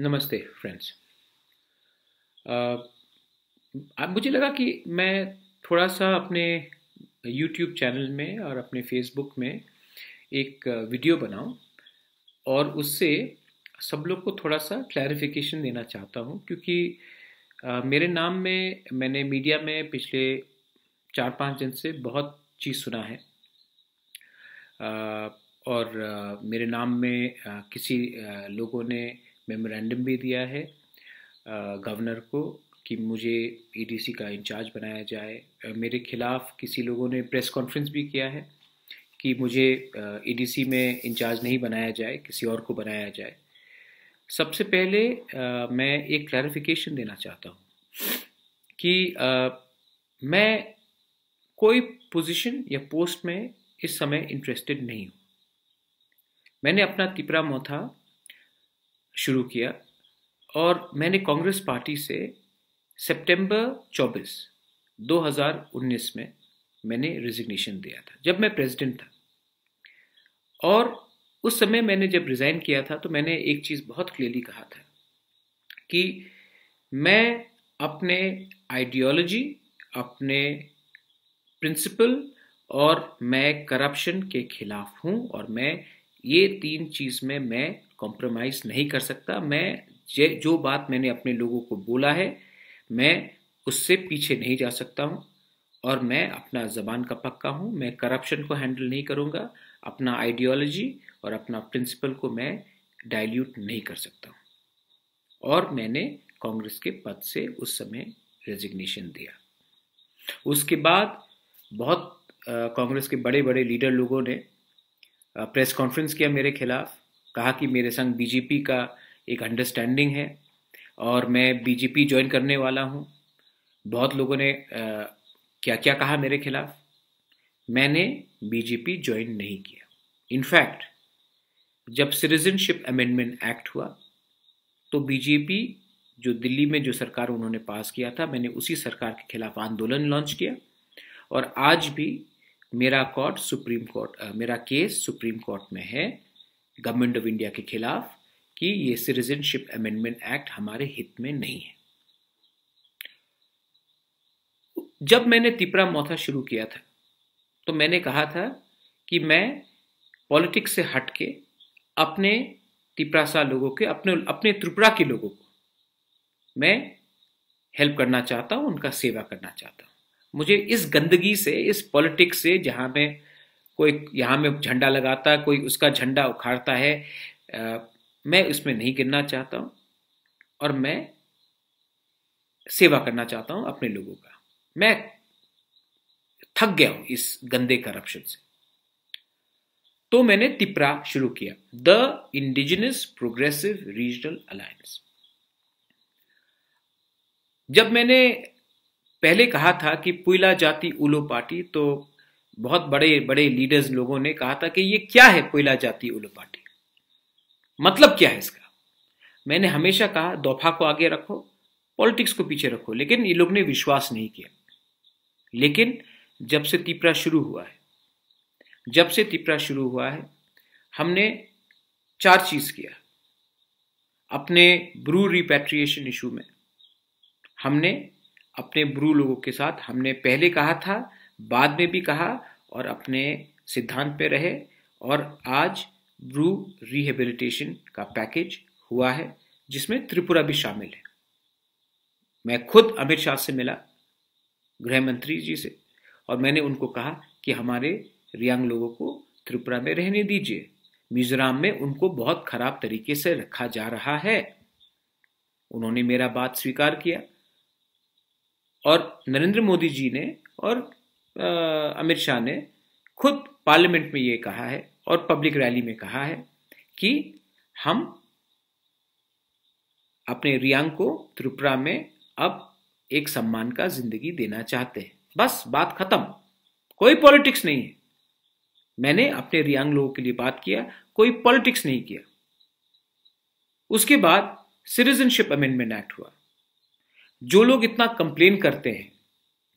नमस्ते फ्रेंड्स मुझे लगा कि मैं थोड़ा सा अपने यूट्यूब चैनल में और अपने फेसबुक में एक वीडियो बनाऊं और उससे सब लोग को थोड़ा सा क्लैरिफिकेशन देना चाहता हूं क्योंकि मेरे नाम में मैंने मीडिया में पिछले चार पांच दिन से बहुत चीज़ सुना है और मेरे नाम में किसी लोगों ने मेमोरेंडम भी दिया है गवर्नर को कि मुझे ईडीसी e का इंचार्ज बनाया जाए मेरे खिलाफ़ किसी लोगों ने प्रेस कॉन्फ्रेंस भी किया है कि मुझे ईडीसी e में इंचार्ज नहीं बनाया जाए किसी और को बनाया जाए सबसे पहले आ, मैं एक क्लैरिफिकेशन देना चाहता हूँ कि आ, मैं कोई पोजीशन या पोस्ट में इस समय इंटरेस्टेड नहीं हूँ मैंने अपना तिपरा मोथा शुरू किया और मैंने कांग्रेस पार्टी से सितंबर 24 2019 में मैंने रिजिग्नेशन दिया था जब मैं प्रेसिडेंट था और उस समय मैंने जब रिज़ाइन किया था तो मैंने एक चीज़ बहुत क्लियरली कहा था कि मैं अपने आइडियोलॉजी अपने प्रिंसिपल और मैं करप्शन के खिलाफ हूँ और मैं ये तीन चीज़ में मैं कॉम्प्रोमाइज़ नहीं कर सकता मैं जो बात मैंने अपने लोगों को बोला है मैं उससे पीछे नहीं जा सकता हूँ और मैं अपना ज़बान का पक्का हूँ मैं करप्शन को हैंडल नहीं करूँगा अपना आइडियोलॉजी और अपना प्रिंसिपल को मैं डाइल्यूट नहीं कर सकता हूँ और मैंने कांग्रेस के पद से उस समय रेजिग्नेशन दिया उसके बाद बहुत कांग्रेस के बड़े बड़े लीडर लोगों ने प्रेस कॉन्फ्रेंस किया मेरे खिलाफ़ कहा कि मेरे संग बीजेपी का एक अंडरस्टैंडिंग है और मैं बीजेपी ज्वाइन करने वाला हूँ बहुत लोगों ने आ, क्या क्या कहा मेरे खिलाफ मैंने बीजेपी ज्वाइन नहीं किया इनफैक्ट जब सिटीजनशिप अमेंडमेंट एक्ट हुआ तो बीजेपी जो दिल्ली में जो सरकार उन्होंने पास किया था मैंने उसी सरकार के खिलाफ आंदोलन लॉन्च किया और आज भी मेरा कोर्ट सुप्रीम कोर्ट मेरा केस सुप्रीम कोर्ट में है गवर्नमेंट ऑफ इंडिया के खिलाफ कि ये सिटीजनशिप अमेंडमेंट एक्ट हमारे हित में नहीं है जब मैंने तिपरा मोथा शुरू किया था तो मैंने कहा था कि मैं पॉलिटिक्स से हट के अपने तिपरासा लोगों के अपने अपने त्रिपुरा के लोगों को मैं हेल्प करना चाहता हूं उनका सेवा करना चाहता हूं मुझे इस गंदगी से इस पॉलिटिक्स से जहां मैं कोई यहाँ में झंडा लगाता है कोई उसका झंडा उखाड़ता है आ, मैं उसमें नहीं गिरना चाहता हूँ और मैं सेवा करना चाहता हूँ अपने लोगों का मैं थक गया हूँ इस गंदे करप्शन से तो मैंने तिपरा शुरू किया the indigenous progressive regional alliance जब मैंने पहले कहा था कि पुइला जाति उलो पार्टी तो बहुत बड़े बड़े लीडर्स लोगों ने कहा था कि ये क्या है कोयला जाति उलू पार्टी मतलब क्या है इसका मैंने हमेशा कहा दोफा को आगे रखो पॉलिटिक्स को पीछे रखो लेकिन ये लोग ने विश्वास नहीं किया लेकिन जब से तिपरा शुरू हुआ है जब से तिपरा शुरू हुआ है हमने चार चीज़ किया अपने ब्रू रिपेट्रिएशन इशू में हमने अपने ब्रू लोगों के साथ हमने पहले कहा था बाद में भी कहा और अपने सिद्धांत पे रहे और आज ब्रू रिहेबिलिटेशन का पैकेज हुआ है जिसमें त्रिपुरा भी शामिल है मैं खुद अमित शाह से मिला गृह मंत्री जी से और मैंने उनको कहा कि हमारे रियांग लोगों को त्रिपुरा में रहने दीजिए मिजोराम में उनको बहुत खराब तरीके से रखा जा रहा है उन्होंने मेरा बात स्वीकार किया और नरेंद्र मोदी जी ने और अमित शाह ने खुद पार्लियामेंट में ये कहा है और पब्लिक रैली में कहा है कि हम अपने रियांग को त्रिपुरा में अब एक सम्मान का जिंदगी देना चाहते हैं बस बात खत्म कोई पॉलिटिक्स नहीं है मैंने अपने रियांग लोगों के लिए बात किया कोई पॉलिटिक्स नहीं किया उसके बाद सिटीजनशिप अमेंडमेंट एक्ट हुआ जो लोग इतना कंप्लेन करते हैं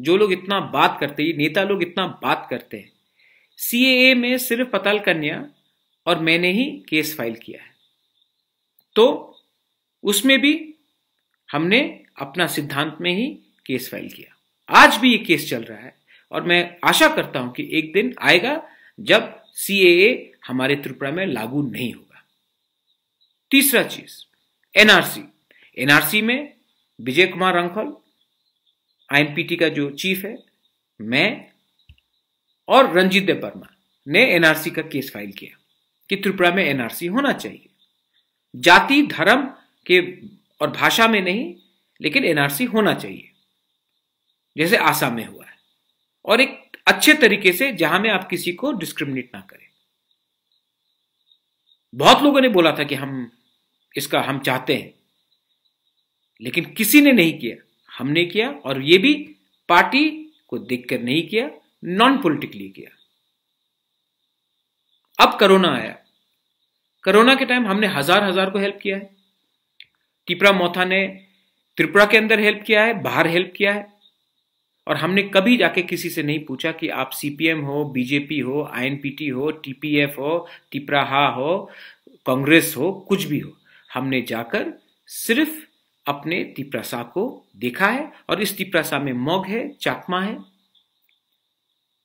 जो लोग इतना बात करते हैं नेता लोग इतना बात करते हैं सी में सिर्फ पताल कन्या और मैंने ही केस फाइल किया है तो उसमें भी हमने अपना सिद्धांत में ही केस फाइल किया आज भी ये केस चल रहा है और मैं आशा करता हूं कि एक दिन आएगा जब सी हमारे त्रिपुरा में लागू नहीं होगा तीसरा चीज एनआरसी एनआरसी में विजय कुमार रंखल आईएमपीटी का जो चीफ है मैं और रंजीत देव वर्मा ने एनआरसी का केस फाइल किया कि त्रिपुरा में एनआरसी होना चाहिए जाति धर्म के और भाषा में नहीं लेकिन एनआरसी होना चाहिए जैसे आसाम में हुआ है और एक अच्छे तरीके से जहां में आप किसी को डिस्क्रिमिनेट ना करें बहुत लोगों ने बोला था कि हम इसका हम चाहते हैं लेकिन किसी ने नहीं किया हमने किया और ये भी पार्टी को देखकर नहीं किया नॉन पॉलिटिकली किया अब कोरोना आया कोरोना के टाइम हमने हजार हजार को हेल्प किया है टिपरा मोथा ने त्रिपुरा के अंदर हेल्प किया है बाहर हेल्प किया है और हमने कभी जाके किसी से नहीं पूछा कि आप सीपीएम हो बीजेपी हो आईएनपीटी हो टीपीएफ हो टिपरा हा हो कांग्रेस हो कुछ भी हो हमने जाकर सिर्फ अपने तिप्रसा को देखा है और इस तिप्रसा में मग है चाकमा है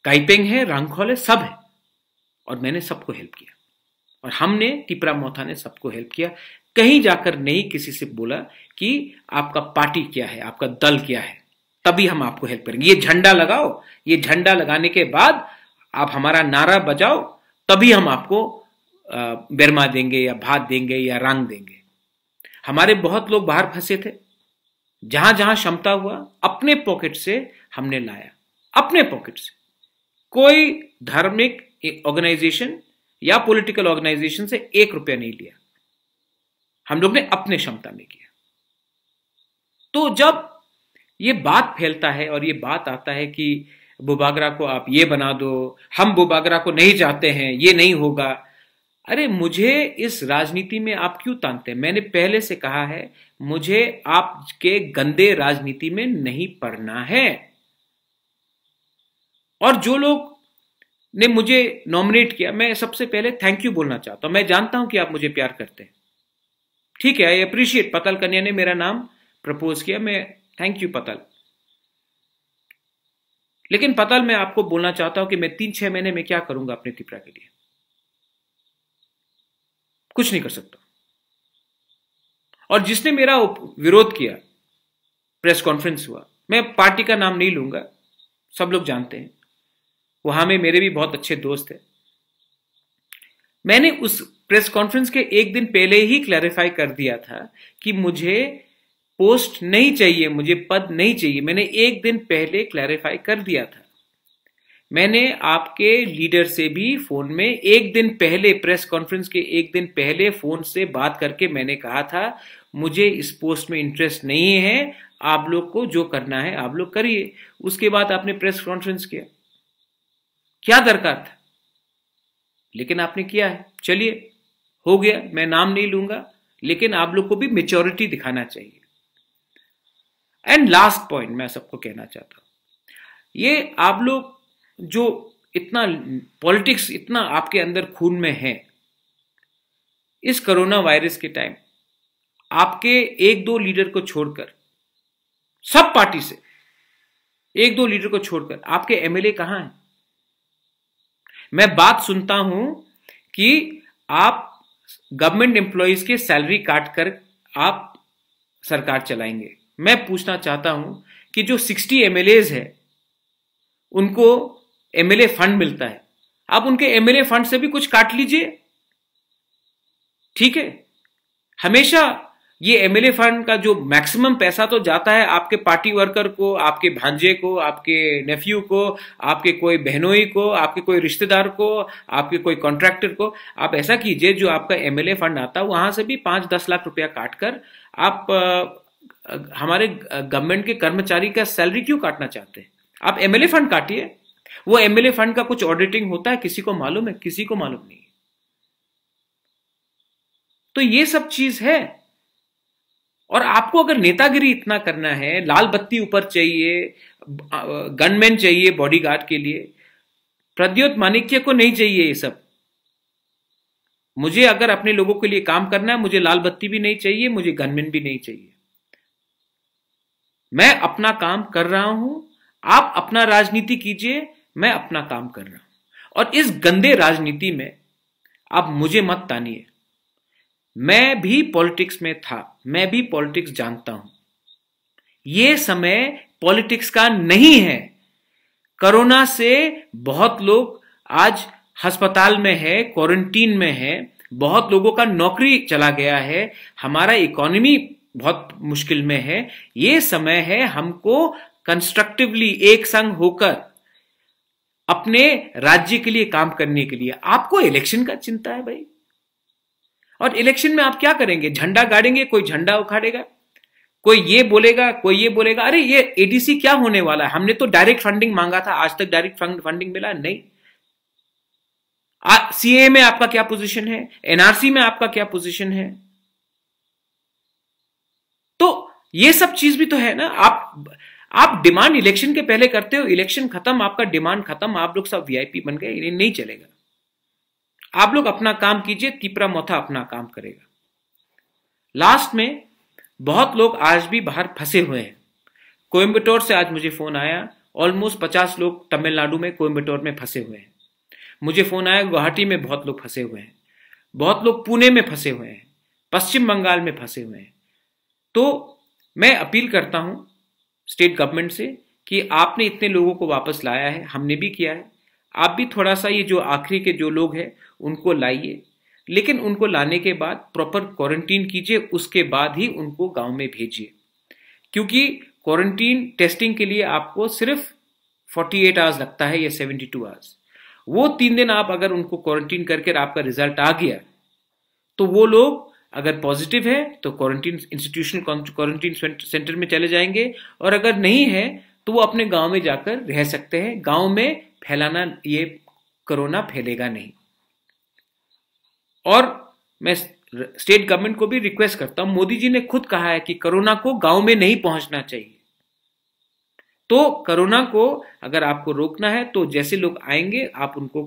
काइपेंग है रंगखोल है सब है और मैंने सबको हेल्प किया और हमने टिपरा मोथा ने सबको हेल्प किया कहीं जाकर नहीं किसी से बोला कि आपका पार्टी क्या है आपका दल क्या है तभी हम आपको हेल्प करेंगे ये झंडा लगाओ ये झंडा लगाने के बाद आप हमारा नारा बजाओ तभी हम आपको बेरमा देंगे या भात देंगे या रंग देंगे हमारे बहुत लोग बाहर फंसे थे जहां जहां क्षमता हुआ अपने पॉकेट से हमने लाया अपने पॉकेट से कोई धार्मिक ऑर्गेनाइजेशन या पॉलिटिकल ऑर्गेनाइजेशन से एक रुपया नहीं लिया हम लोग ने अपने क्षमता में किया तो जब ये बात फैलता है और ये बात आता है कि बुबागरा को आप ये बना दो हम बुबागरा को नहीं चाहते हैं ये नहीं होगा अरे मुझे इस राजनीति में आप क्यों तांगते हैं मैंने पहले से कहा है मुझे आपके गंदे राजनीति में नहीं पढ़ना है और जो लोग ने मुझे नॉमिनेट किया मैं सबसे पहले थैंक यू बोलना चाहता हूं मैं जानता हूं कि आप मुझे प्यार करते हैं ठीक है आई अप्रिशिएट पतल कन्या ने मेरा नाम प्रपोज किया मैं थैंक यू पतल लेकिन पतल मैं आपको बोलना चाहता हूं कि मैं तीन छह महीने में क्या करूंगा अपने त्रिपुरा के लिए कुछ नहीं कर सकता और जिसने मेरा विरोध किया प्रेस कॉन्फ्रेंस हुआ मैं पार्टी का नाम नहीं लूंगा सब लोग जानते हैं वहां में मेरे भी बहुत अच्छे दोस्त हैं मैंने उस प्रेस कॉन्फ्रेंस के एक दिन पहले ही क्लैरिफाई कर दिया था कि मुझे पोस्ट नहीं चाहिए मुझे पद नहीं चाहिए मैंने एक दिन पहले क्लैरिफाई कर दिया था मैंने आपके लीडर से भी फोन में एक दिन पहले प्रेस कॉन्फ्रेंस के एक दिन पहले फोन से बात करके मैंने कहा था मुझे इस पोस्ट में इंटरेस्ट नहीं है आप लोग को जो करना है आप लोग करिए उसके बाद आपने प्रेस कॉन्फ्रेंस किया क्या दरकार था लेकिन आपने किया है चलिए हो गया मैं नाम नहीं लूंगा लेकिन आप लोग को भी मेच्योरिटी दिखाना चाहिए एंड लास्ट पॉइंट मैं सबको कहना चाहता हूं ये आप लोग जो इतना पॉलिटिक्स इतना आपके अंदर खून में है इस कोरोना वायरस के टाइम आपके एक दो लीडर को छोड़कर सब पार्टी से एक दो लीडर को छोड़कर आपके एमएलए कहां हैं मैं बात सुनता हूं कि आप गवर्नमेंट एम्प्लॉयज के सैलरी काट कर आप सरकार चलाएंगे मैं पूछना चाहता हूं कि जो 60 एमएलए है उनको एमएलए फंड मिलता है आप उनके एमएलए फंड से भी कुछ काट लीजिए ठीक है हमेशा ये एमएलए फंड का जो मैक्सिमम पैसा तो जाता है आपके पार्टी वर्कर को आपके भांजे को आपके नेफ्यू को आपके कोई बहनोई को आपके कोई रिश्तेदार को आपके कोई कॉन्ट्रैक्टर को आप ऐसा कीजिए जो आपका एमएलए फंड आता है वहां से भी पांच दस लाख रुपया काटकर आप हमारे गवर्नमेंट के कर्मचारी का सैलरी क्यों काटना चाहते हैं आप एमएलए फंड काटिए वो एमएलए फंड का कुछ ऑडिटिंग होता है किसी को मालूम है किसी को मालूम नहीं है तो ये सब चीज है और आपको अगर नेतागिरी इतना करना है लाल बत्ती ऊपर चाहिए गनमैन चाहिए बॉडीगार्ड के लिए प्रद्योत मानिक्य को नहीं चाहिए ये सब मुझे अगर अपने लोगों के लिए काम करना है मुझे लाल बत्ती भी नहीं चाहिए मुझे गनमैन भी नहीं चाहिए मैं अपना काम कर रहा हूं आप अपना राजनीति कीजिए मैं अपना काम कर रहा हूं और इस गंदे राजनीति में आप मुझे मत तानिए मैं भी पॉलिटिक्स में था मैं भी पॉलिटिक्स जानता हूं ये समय पॉलिटिक्स का नहीं है कोरोना से बहुत लोग आज अस्पताल में है क्वारंटीन में है बहुत लोगों का नौकरी चला गया है हमारा इकोनॉमी बहुत मुश्किल में है ये समय है हमको कंस्ट्रक्टिवली एक संग होकर अपने राज्य के लिए काम करने के लिए आपको इलेक्शन का चिंता है भाई और इलेक्शन में आप क्या करेंगे झंडा गाड़ेंगे कोई झंडा उखाड़ेगा कोई ये बोलेगा कोई ये बोलेगा अरे ये एडीसी क्या होने वाला है हमने तो डायरेक्ट फंडिंग मांगा था आज तक डायरेक्ट फंडिंग मिला नहीं सीए में आपका क्या पोजीशन है एनआरसी में आपका क्या पोजीशन है तो ये सब चीज भी तो है ना आप आप डिमांड इलेक्शन के पहले करते हो इलेक्शन खत्म आपका डिमांड खत्म आप लोग सब वीआईपी बन गए इन्हें नहीं चलेगा आप लोग अपना काम कीजिए तिपरा मोथा अपना काम करेगा लास्ट में बहुत लोग आज भी बाहर फंसे हुए हैं कोयम्बटोर से आज मुझे फोन आया ऑलमोस्ट पचास लोग तमिलनाडु में कोयम्बटोर में फंसे हुए हैं मुझे फोन आया गुवाहाटी में बहुत लोग फंसे हुए हैं बहुत लोग पुणे में फंसे हुए हैं पश्चिम बंगाल में फंसे हुए हैं तो मैं अपील करता हूं स्टेट गवर्नमेंट से कि आपने इतने लोगों को वापस लाया है हमने भी किया है आप भी थोड़ा सा ये जो आखिरी के जो लोग हैं उनको लाइए लेकिन उनको लाने के बाद प्रॉपर क्वारंटीन कीजिए उसके बाद ही उनको गांव में भेजिए क्योंकि क्वारंटीन टेस्टिंग के लिए आपको सिर्फ 48 आवर्स लगता है या 72 आवर्स वो तीन दिन आप अगर उनको क्वारंटीन करके आपका रिजल्ट आ गया तो वो लोग अगर पॉजिटिव है तो क्वारंटीन इंस्टीट्यूशन क्वारंटीन सेंटर में चले जाएंगे और अगर नहीं है तो वो अपने गांव में जाकर रह सकते हैं गांव में फैलाना ये कोरोना फैलेगा नहीं और मैं स्टेट गवर्नमेंट को भी रिक्वेस्ट करता हूं मोदी जी ने खुद कहा है कि कोरोना को गांव में नहीं पहुंचना चाहिए तो कोरोना को अगर आपको रोकना है तो जैसे लोग आएंगे आप उनको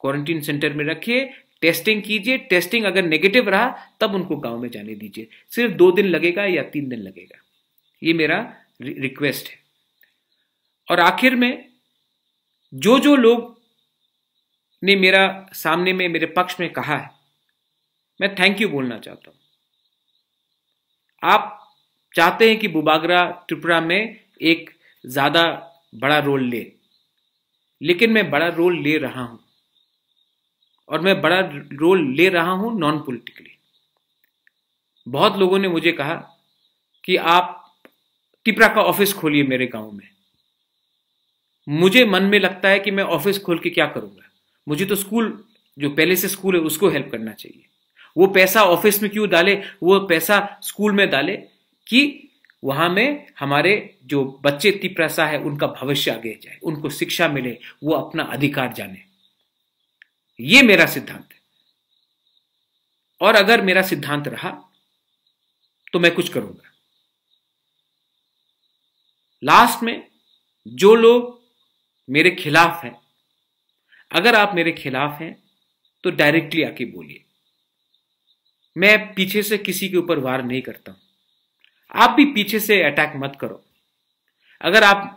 क्वारंटीन सेंटर में रखिए टेस्टिंग कीजिए टेस्टिंग अगर नेगेटिव रहा तब उनको गांव में जाने दीजिए सिर्फ दो दिन लगेगा या तीन दिन लगेगा ये मेरा रिक्वेस्ट है और आखिर में जो जो लोग ने मेरा सामने में मेरे पक्ष में कहा है मैं थैंक यू बोलना चाहता हूं आप चाहते हैं कि बुबागरा त्रिपुरा में एक ज्यादा बड़ा रोल ले लेकिन मैं बड़ा रोल ले रहा हूं और मैं बड़ा रोल ले रहा हूं नॉन पॉलिटिकली बहुत लोगों ने मुझे कहा कि आप टिपरा का ऑफिस खोलिए मेरे गांव में मुझे मन में लगता है कि मैं ऑफिस खोल के क्या करूंगा मुझे तो स्कूल जो पहले से स्कूल है उसको हेल्प करना चाहिए वो पैसा ऑफिस में क्यों डाले वो पैसा स्कूल में डाले कि वहां में हमारे जो बच्चे तिप्रसा है उनका भविष्य आगे जाए उनको शिक्षा मिले वो अपना अधिकार जाने ये मेरा सिद्धांत है और अगर मेरा सिद्धांत रहा तो मैं कुछ करूंगा लास्ट में जो लोग मेरे खिलाफ हैं अगर आप मेरे खिलाफ हैं तो डायरेक्टली आके बोलिए मैं पीछे से किसी के ऊपर वार नहीं करता हूं आप भी पीछे से अटैक मत करो अगर आप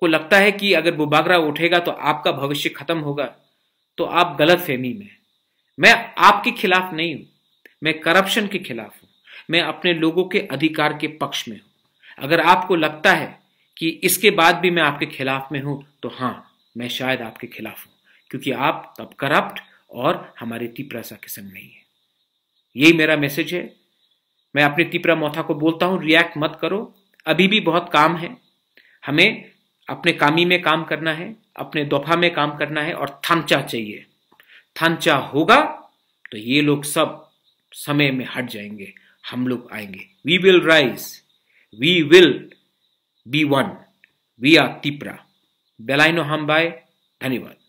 को लगता है कि अगर बुबागरा उठेगा तो आपका भविष्य खत्म होगा तो आप गलत फहमी में मैं आपके खिलाफ नहीं हूं मैं करप्शन के खिलाफ हूं मैं अपने लोगों के अधिकार के पक्ष में हूं अगर आपको लगता है कि इसके बाद भी मैं आपके खिलाफ में हूं तो हां मैं शायद आपके खिलाफ हूं क्योंकि आप तब करप्ट और हमारे तीपरा सा किस्म नहीं है यही मेरा मैसेज है मैं अपने तीपरा मोथा को बोलता हूं रिएक्ट मत करो अभी भी बहुत काम है हमें अपने कामी में काम करना है अपने दोफा में काम करना है और थानचा चाहिए थानचा होगा तो ये लोग सब समय में हट जाएंगे हम लोग आएंगे we will rise we will be one we are Tipra बेलाइनो हम बाय धन्यवाद